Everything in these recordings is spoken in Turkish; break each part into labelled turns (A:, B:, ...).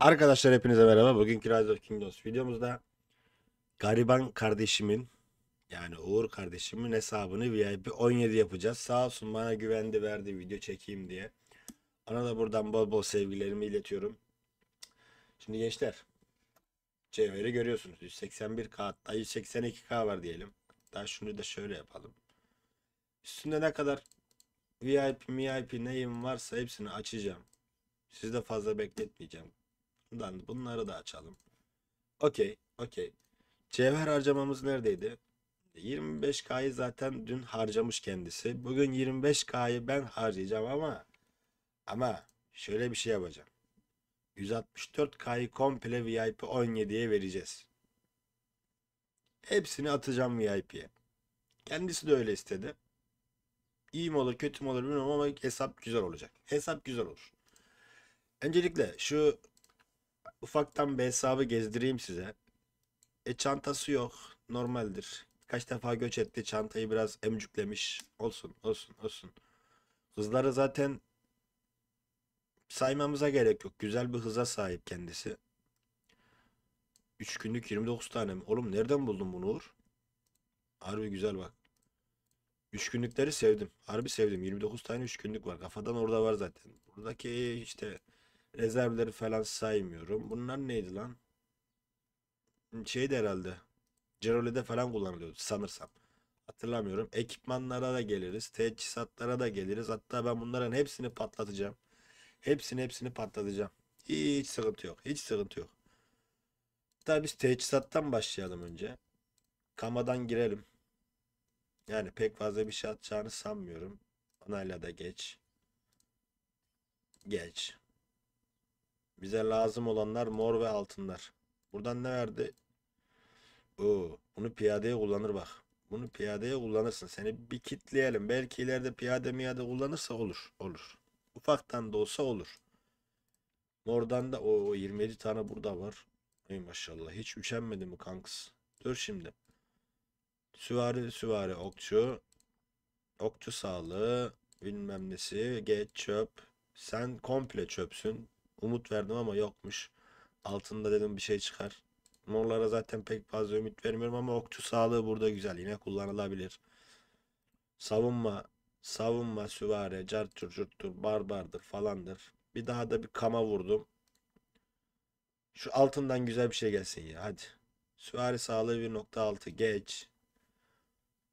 A: Arkadaşlar hepinize merhaba. Bugün Rise of Kingdoms videomuzda gariban kardeşimin yani Uğur kardeşimin hesabını VIP 17 yapacağız. Sağ olsun bana güvendi verdi video çekeyim diye. Ona da buradan bol bol sevgilerimi iletiyorum. Şimdi gençler cevheri görüyorsunuz. 181k hatta 182k var diyelim. Hatta şunu da şöyle yapalım. Üstünde ne kadar VIP, VIP neyim varsa hepsini açacağım. Sizi de fazla bekletmeyeceğim. Şuradan bunları da açalım. Okey, okey. Cevher harcamamız neredeydi? 25K'yı zaten dün harcamış kendisi. Bugün 25K'yı ben harcayacağım ama ama şöyle bir şey yapacağım. 164K'yı komple VIP 17'ye vereceğiz. Hepsini atacağım VIP'ye. Kendisi de öyle istedi. İyi mi olur kötü mü olur bilmiyorum ama hesap güzel olacak. Hesap güzel olur. Öncelikle şu Ufaktan bir hesabı gezdireyim size. E çantası yok. Normaldir. Kaç defa göç etti. Çantayı biraz emcüklemiş. Olsun olsun olsun. Hızları zaten saymamıza gerek yok. Güzel bir hıza sahip kendisi. 3 günlük 29 tane mi? Oğlum nereden buldun bunu Uğur? Harbi güzel bak. 3 günlükleri sevdim. Harbi sevdim. 29 tane 3 günlük var. Kafadan orada var zaten. Buradaki işte Rezervleri falan saymıyorum. Bunlar neydi lan? Şeydi herhalde. Ceroli'de falan kullanılıyordu sanırsam. Hatırlamıyorum. Ekipmanlara da geliriz. Teçhizatlara da geliriz. Hatta ben bunların hepsini patlatacağım. Hepsini hepsini patlatacağım. Hiç sıkıntı yok. Hiç sıkıntı yok. Hatta biz teçhizattan başlayalım önce. Kamadan girelim. Yani pek fazla bir şey atacağını sanmıyorum. Anayla da geç. Geç. Bize lazım olanlar mor ve altınlar. Buradan ne verdi? Oo, bunu piyadeye kullanır bak. Bunu piyadeye kullanırsın. Seni bir kitleyelim. Belki ileride piyade miyade kullanırsa olur. Olur. Ufaktan da olsa olur. Mordan da o 27 tane burada var. Ey maşallah. Hiç üşenmedi mi kankıs Dur şimdi. Süvari süvari okçu. Okçu sağlığı. Bilmem nesi. Geç çöp. Sen komple çöpsün. Umut verdim ama yokmuş. Altında dedim bir şey çıkar. Morlara zaten pek fazla ümit vermiyorum ama okçu sağlığı burada güzel. Yine kullanılabilir. Savunma, savunma süvari, cartçur curttur, barbardır falandır. Bir daha da bir kama vurdum. Şu altından güzel bir şey gelsin ya hadi. Süvari sağlığı 1.6 geç.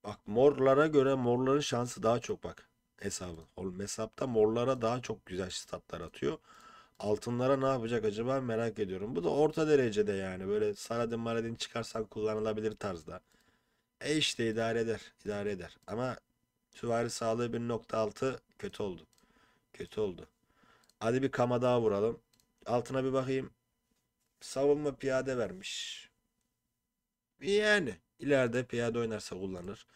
A: Bak morlara göre morların şansı daha çok bak hesabın. Oğlum hesapta morlara daha çok güzel statlar atıyor altınlara ne yapacak acaba merak ediyorum. Bu da orta derecede yani böyle saradin maradın çıkarsan kullanılabilir tarzda. E işte idare eder. idare eder. Ama süvari sağlığı 1.6 kötü oldu. Kötü oldu. Hadi bir kama daha vuralım. Altına bir bakayım. Savunma piyade vermiş. Yani ileride piyade oynarsa kullanır.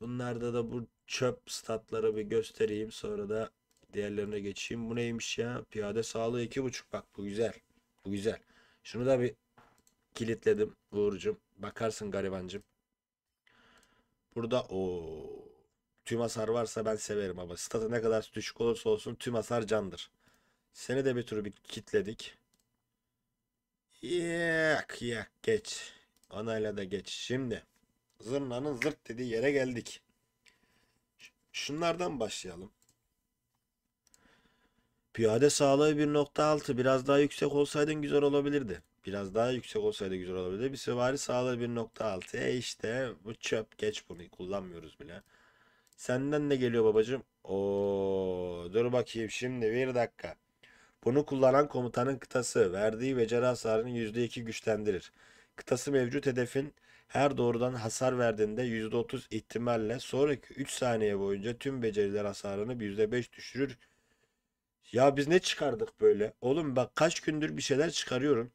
A: Bunlarda da bu çöp statları bir göstereyim. Sonra da Diğerlerine geçeyim. Bu neymiş ya? Piyade sağlığı iki buçuk. Bak bu güzel. Bu güzel. Şunu da bir kilitledim Uğur'cum. Bakarsın garibancım. Burada o tüm hasar varsa ben severim ama statı ne kadar düşük olursa olsun tüm hasar candır. Seni de bir tür bir kitledik. Yak yak geç. Anayla da geç. Şimdi zırnanın zırt dediği yere geldik. Şunlardan başlayalım. Piyade sağlığı 1.6 biraz daha yüksek olsaydın güzel olabilirdi. Biraz daha yüksek olsaydı güzel olabilirdi. Bir süvari sağlığı 1.6. E işte bu çöp. Geç bunu kullanmıyoruz bile. Senden ne geliyor babacım? O. dur bakayım şimdi bir dakika. Bunu kullanan komutanın kıtası verdiği beceri hasarını %2 güçlendirir. Kıtası mevcut hedefin her doğrudan hasar verdiğinde %30 ihtimalle sonraki 3 saniye boyunca tüm beceriler hasarını %5 düşürür ya biz ne çıkardık böyle? Oğlum bak kaç gündür bir şeyler çıkarıyorum.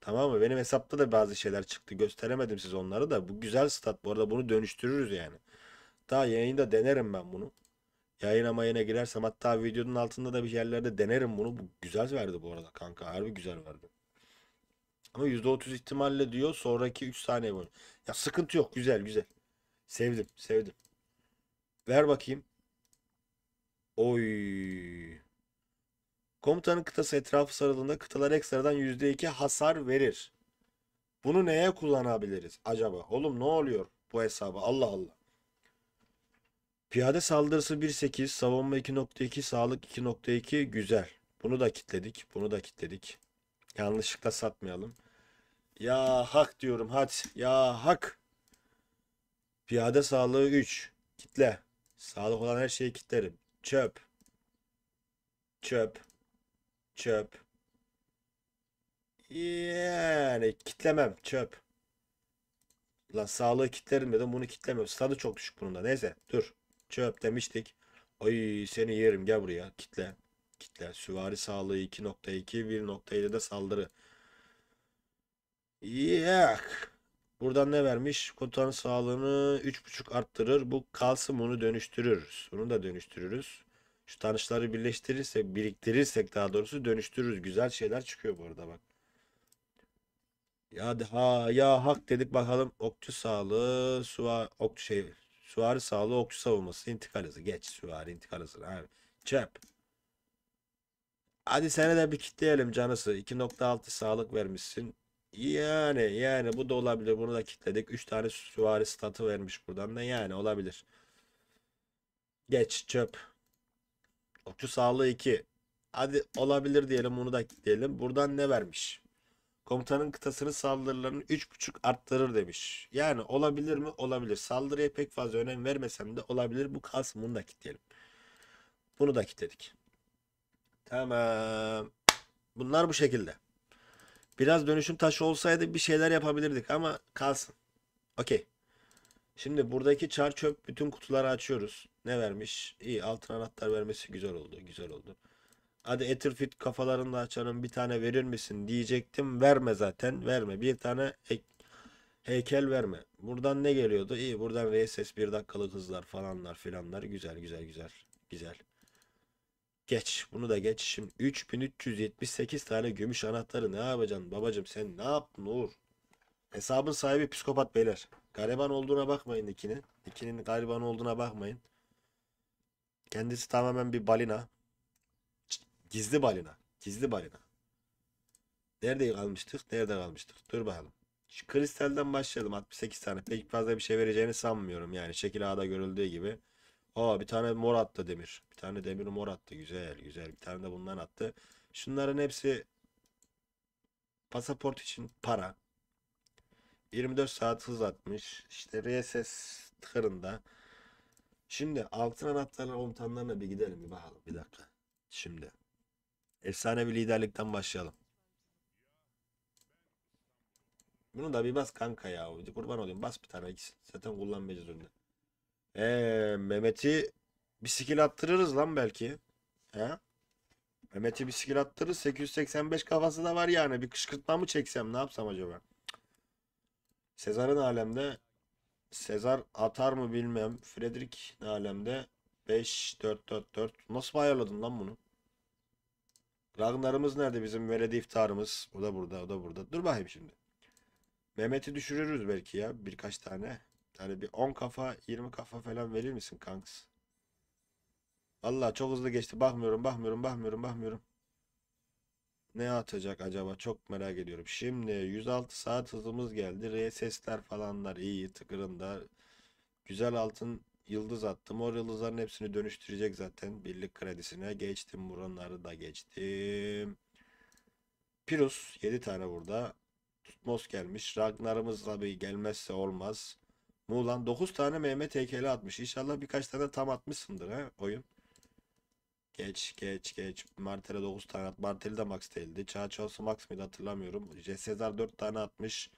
A: Tamam mı? Benim hesapta da bazı şeyler çıktı. Gösteremedim size onları da. Bu güzel stat. Bu arada bunu dönüştürürüz yani. Daha yayında denerim ben bunu. Yayın ama yine girersem hatta videonun altında da bir yerlerde denerim bunu. Bu güzel verdi bu arada kanka. Harbi güzel verdi. Ama %30 ihtimalle diyor sonraki 3 saniye boyunca. Ya sıkıntı yok. Güzel güzel. Sevdim sevdim. Ver bakayım. Oy. Komutanın kıtası etrafı sarıldığında kıtalar ekstradan %2 hasar verir. Bunu neye kullanabiliriz acaba? Oğlum ne oluyor bu hesaba? Allah Allah. Piyade saldırısı 1.8, savunma 2.2, sağlık 2.2 güzel. Bunu da kitledik, bunu da kitledik. Yanlışlıkla satmayalım. Ya hak diyorum hadi. Ya hak. Piyade sağlığı 3. Kitle. Sağlık olan her şeyi kitlerim. Çöp. Çöp. Çöp. Yani kitlemem. Çöp. Lan sağlığı kitlerim dedim. Bunu kitlemiyorum. Stadı çok düşük bunun da. Neyse dur. Çöp demiştik. Ay seni yerim gel buraya. Kitle. Kitle. Süvari sağlığı 2.2 1.7 de saldırı. Yak. Buradan ne vermiş? Komutanın sağlığını 3.5 arttırır. Bu kalsın bunu dönüştürürüz. Bunu da dönüştürürüz. Şu tanışları birleştirirsek, biriktirirsek daha doğrusu dönüştürürüz. Güzel şeyler çıkıyor bu arada bak. Ya ha ya hak dedik bakalım okçu sağlığı, suvar okçu şey süvari sağlığı, okçu savunması, intikal hızı. Geç süvari intikal hızı. Abi. Çöp. Hadi seni de bir kitleyelim canısı. 2.6 sağlık vermişsin. Yani yani bu da olabilir. Bunu da kitledik. 3 tane süvari statı vermiş buradan da yani olabilir. Geç çöp. Okçu sağlığı 2. Hadi olabilir diyelim bunu da diyelim. Buradan ne vermiş? Komutanın kıtasını saldırılarını 3.5 arttırır demiş. Yani olabilir mi? Olabilir. Saldırıya pek fazla önem vermesem de olabilir. Bu kalsın bunu da kilitleyelim. Bunu da kilitledik. Tamam. Bunlar bu şekilde. Biraz dönüşüm taşı olsaydı bir şeyler yapabilirdik ama kalsın. Okey. Şimdi buradaki çar çöp bütün kutuları açıyoruz. Ne vermiş? İyi altın anahtar vermesi güzel oldu. Güzel oldu. Hadi Etherfit kafalarını da açalım bir tane verir misin diyecektim. Verme zaten verme. Bir tane ek, heykel verme. Buradan ne geliyordu? İyi buradan RSS bir dakikalık hızlar falanlar filanlar. Güzel güzel güzel. Güzel. Geç. Bunu da geç. Şimdi 3378 tane gümüş anahtarı ne yapacaksın babacım sen ne yaptın Uğur? Hesabın sahibi psikopat beyler. Gariban olduğuna bakmayın ikinin, Dikinin gariban olduğuna bakmayın. Kendisi tamamen bir balina. Gizli balina. Gizli balina. Nerede kalmıştık? Nerede kalmıştık? Dur bakalım. Şu kristalden başlayalım. 68 tane. Pek fazla bir şey vereceğini sanmıyorum. Yani şekil ağda görüldüğü gibi. Aa bir tane mor attı demir. Bir tane demir mor attı. Güzel güzel. Bir tane de bundan attı. Şunların hepsi pasaport için para. 24 saat hız atmış. İşte RSS tıkırında. Şimdi altın anahtarlar komutanlarına bir gidelim bir bakalım bir dakika. Şimdi efsane bir liderlikten başlayalım. Bunu da bir bas kanka ya. Kurban olayım bas bir tane ikisi. Zaten kullanmayacağız önünde. Eee Mehmet'i bir skill attırırız lan belki. He? Mehmet'i bir skill attırırız. 885 kafası da var yani. Bir kışkırtma mı çeksem ne yapsam acaba? Sezar'ın alemde Sezar atar mı bilmem. Frederick ne alemde? 5-4-4-4. Nasıl ayarladın lan bunu? Ragnar'ımız nerede bizim? Veledi iftarımız. O da burada, o da burada. Dur bakayım şimdi. Mehmet'i düşürürüz belki ya birkaç tane. Yani bir 10 kafa, 20 kafa falan verir misin kanks? Allah çok hızlı geçti. Bakmıyorum, bakmıyorum, bakmıyorum, bakmıyorum ne atacak acaba çok merak ediyorum. Şimdi 106 saat hızımız geldi. RSS'ler falanlar iyi tıkırında. Güzel altın yıldız attım. O yıldızların hepsini dönüştürecek zaten birlik kredisine. Geçtim buranları da geçtim. Pirus 7 tane burada. Tutmos gelmiş. Ragnar'ımız tabi gelmezse olmaz. Muğlan 9 tane Mehmet heykeli atmış. İnşallah birkaç tane tam atmışsındır ha oyun. Geç geç geç. Martel'e 9 tane at. Martel de max değildi. Çağaç olsa max mıydı hatırlamıyorum. Sezar 4 tane atmış.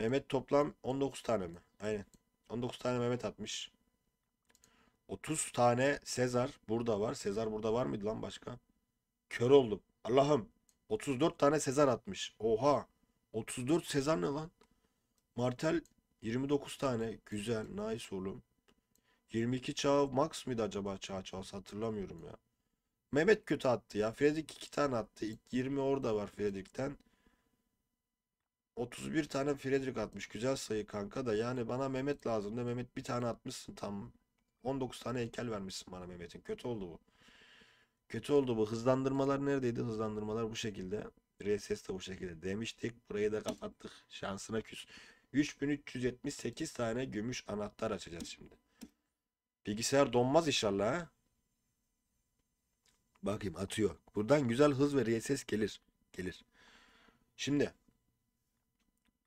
A: Mehmet toplam 19 tane mi? Aynen. 19 tane Mehmet atmış. 30 tane Sezar burada var. Sezar burada var mıydı lan başka? Kör oldum. Allah'ım. 34 tane Sezar atmış. Oha. 34 Sezar ne lan? Martel 29 tane. Güzel. Nice oğlum. 22 çağ max mıydı acaba çağ çağ hatırlamıyorum ya. Mehmet kötü attı ya. Fredrik 2 tane attı. İlk 20 orada var Fredrik'ten. 31 tane Fredrik atmış. Güzel sayı kanka da. Yani bana Mehmet lazım da Mehmet bir tane atmışsın tam. 19 tane heykel vermişsin bana Mehmet'in. Kötü oldu bu. Kötü oldu bu. Hızlandırmalar neredeydi? Hızlandırmalar bu şekilde. RSS de bu şekilde demiştik. Burayı da kapattık. Şansına küs. 3378 tane gümüş anahtar açacağız şimdi. Bilgisayar donmaz inşallah ha. Bakayım atıyor. Buradan güzel hız ve ses gelir. Gelir. Şimdi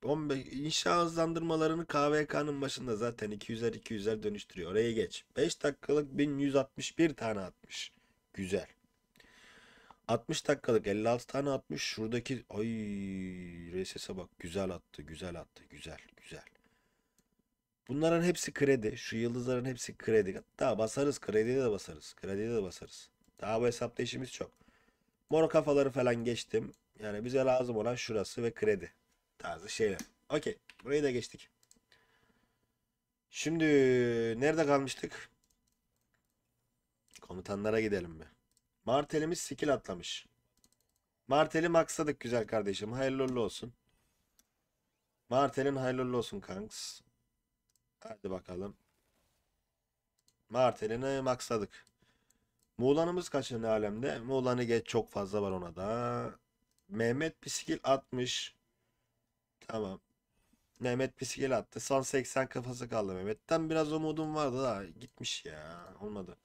A: 15 inşa hızlandırmalarını KVK'nın başında zaten 200'er 200'er dönüştürüyor. Oraya geç. 5 dakikalık 1161 tane atmış. Güzel. 60 dakikalık 56 tane atmış. Şuradaki ay RSS'e bak güzel attı, güzel attı, güzel, güzel. Bunların hepsi kredi. Şu yıldızların hepsi kredi. Hatta basarız krediye de basarız. Krediye de basarız. Daha bu hesapta işimiz çok. Moro kafaları falan geçtim. Yani bize lazım olan şurası ve kredi tarzı şeyler. Okey. Burayı da geçtik. Şimdi nerede kalmıştık? Komutanlara gidelim mi? Martelimiz skill atlamış. Marteli maksadık güzel kardeşim. Hayırlı olsun. Martelin hayırlı olsun kanks. Hadi bakalım. Martelini maksadık. Muğlan'ımız kaçın alemde? Muğlan'ı geç çok fazla var ona da. Mehmet Pisikil 60. Tamam. Mehmet Pisikil attı. Son 80 kafası kaldı Mehmet'ten. Biraz umudum vardı da gitmiş ya. Olmadı.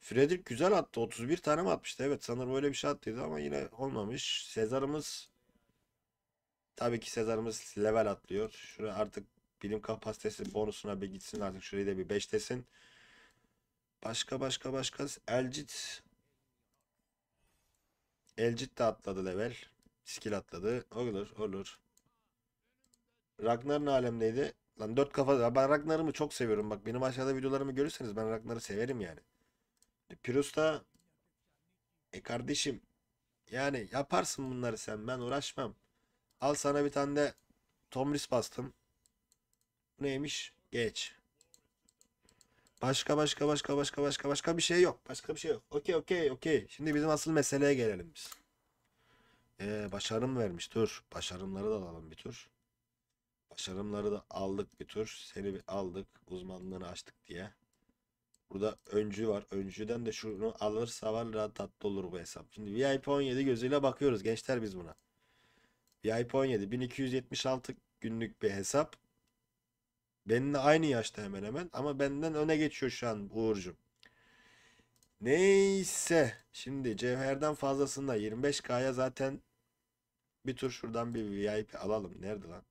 A: Fredrik güzel attı. 31 tane mi atmıştı? Evet sanırım öyle bir şey attıydı ama yine olmamış. Sezar'ımız tabii ki Sezar'ımız level atlıyor. Şuraya artık bilim kapasitesi bonusuna bir gitsin artık. Şurayı da bir 5 desin. Başka başka başka. Elcit. Elcit de atladı level. Skill atladı. Olur olur. Ragnar'ın alemdeydi. Lan dört kafa. Ben Ragnar'ımı çok seviyorum. Bak benim aşağıda videolarımı görürseniz ben Ragnar'ı severim yani. Pirus da e kardeşim yani yaparsın bunları sen ben uğraşmam. Al sana bir tane de Tomris bastım. Bu neymiş? Geç. Başka başka başka başka başka başka bir şey yok. Başka bir şey yok. Okey okey okey. Şimdi bizim asıl meseleye gelelim biz. Ee, başarım vermiş. Dur. Başarımları da alalım bir tur. Başarımları da aldık bir tur. Seni bir aldık. Uzmanlığını açtık diye. Burada öncü var. Öncüden de şunu alırsa var rahat tatlı olur bu hesap. Şimdi VIP 17 gözüyle bakıyoruz gençler biz buna. VIP 17 1276 günlük bir hesap. Benimle aynı yaşta hemen hemen ama benden öne geçiyor şu an Uğur'cum. Neyse. Şimdi cevherden fazlasında 25K'ya zaten bir tur şuradan bir VIP alalım. Nerede lan?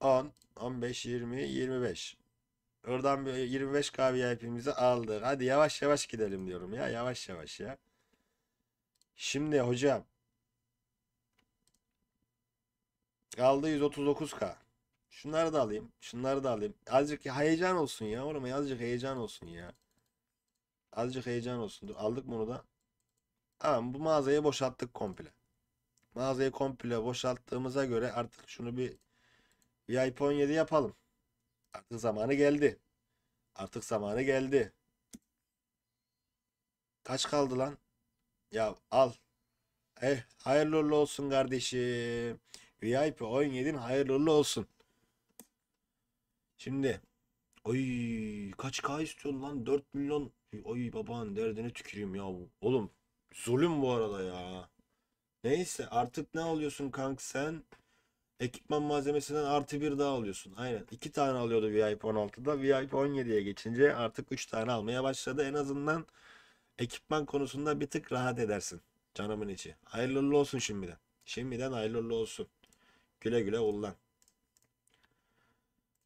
A: 10, 15, 20, 25. Oradan bir 25K VIP'mizi aldık. Hadi yavaş yavaş gidelim diyorum ya. Yavaş yavaş ya. Şimdi hocam Aldı 139k. Şunları da alayım. Şunları da alayım. Azıcık heyecan olsun ya. Oğlum azıcık heyecan olsun ya. Azıcık heyecan olsun. Dur, aldık bunu da. Tamam bu mağazayı boşalttık komple. Mağazayı komple boşalttığımıza göre artık şunu bir VIP 17 yapalım. Artık zamanı geldi. Artık zamanı geldi. Kaç kaldı lan? Ya al. Eh, hayırlı olsun kardeşim. VIP 17'in hayırlı olsun. Şimdi oy kaç K istiyorsun lan 4 milyon oy baban derdini tüküreyim ya oğlum zulüm bu arada ya. Neyse artık ne alıyorsun kank sen? Ekipman malzemesinden artı bir daha alıyorsun. Aynen. iki tane alıyordu VIP 16'da. VIP 17'ye geçince artık üç tane almaya başladı. En azından ekipman konusunda bir tık rahat edersin. Canımın içi. Hayırlı olsun şimdiden. Şimdiden hayırlı olsun. Güle güle kullan.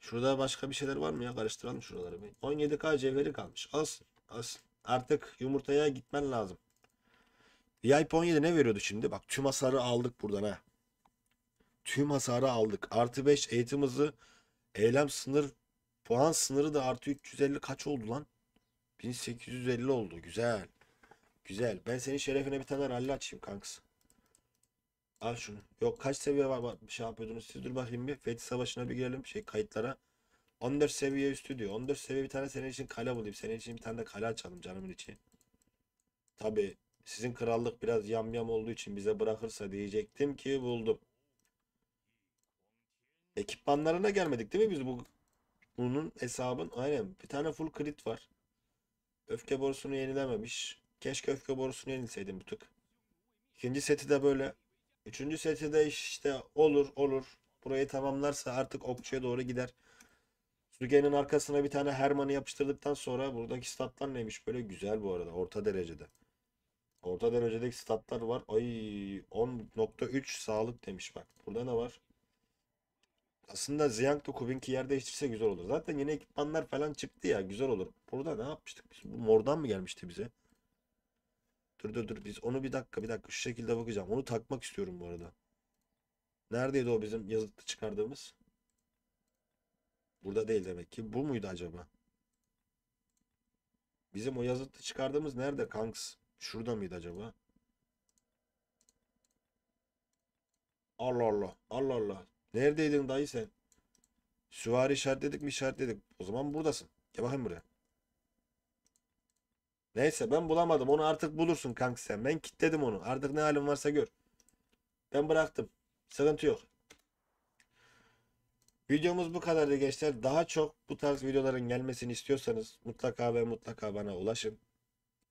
A: Şurada başka bir şeyler var mı ya? Karıştıralım şuraları. 17K cevheri kalmış. Az, az. Artık yumurtaya gitmen lazım. VIP 17 ne veriyordu şimdi? Bak tüm hasarı aldık buradan ha. Tüm hasarı aldık. Artı 5 eğitim hızı. Eylem sınır. Puan sınırı da artı 350 kaç oldu lan? 1850 oldu. Güzel. Güzel. Ben senin şerefine bir tane rally açayım kankası. Al şunu. Yok kaç seviye var, var şey yapıyordunuz siz dur bakayım bir. Fethi Savaşı'na bir girelim şey kayıtlara. 14 seviye üstü diyor. 14 seviye bir tane senin için kale bulayım. Senin için bir tane de kale açalım canımın içi. Tabi sizin krallık biraz yam yam olduğu için bize bırakırsa diyecektim ki buldum. Ekipmanlarına gelmedik değil mi biz bu bunun hesabın? Aynen bir tane full crit var. Öfke borusunu yenilememiş. Keşke öfke borusunu yenilseydim bu tık. İkinci seti de böyle Üçüncü seti de işte olur olur. Burayı tamamlarsa artık okçuya doğru gider. Suge'nin arkasına bir tane Herman'ı yapıştırdıktan sonra buradaki statlar neymiş? Böyle güzel bu arada. Orta derecede. Orta derecedeki statlar var. Ay 10.3 sağlık demiş bak. Burada ne var? Aslında Ziyang da Kubink'i yer değiştirse güzel olur. Zaten yeni ekipmanlar falan çıktı ya güzel olur. Burada ne yapmıştık biz? Bu mordan mı gelmişti bize? Dur dur dur biz onu bir dakika bir dakika şu şekilde bakacağım. Onu takmak istiyorum bu arada. Neredeydi o bizim yazıkta çıkardığımız? Burada değil demek ki. Bu muydu acaba? Bizim o yazıtı çıkardığımız nerede kanks? Şurada mıydı acaba? Allah Allah. Allah Allah. Neredeydin dayı sen? Süvari işaretledik mi işaretledik. O zaman buradasın. Gel bakayım buraya. Neyse ben bulamadım. Onu artık bulursun kanka sen. Ben kilitledim onu. Artık ne halin varsa gör. Ben bıraktım. Sıkıntı yok. Videomuz bu kadardı gençler. Daha çok bu tarz videoların gelmesini istiyorsanız mutlaka ve mutlaka bana ulaşın.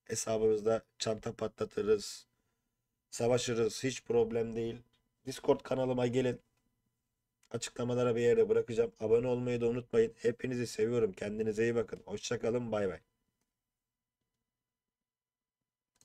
A: Hesabımızda çanta patlatırız. Savaşırız. Hiç problem değil. Discord kanalıma gelin. Açıklamalara bir yere bırakacağım. Abone olmayı da unutmayın. Hepinizi seviyorum. Kendinize iyi bakın. Hoşçakalın. Bay bay.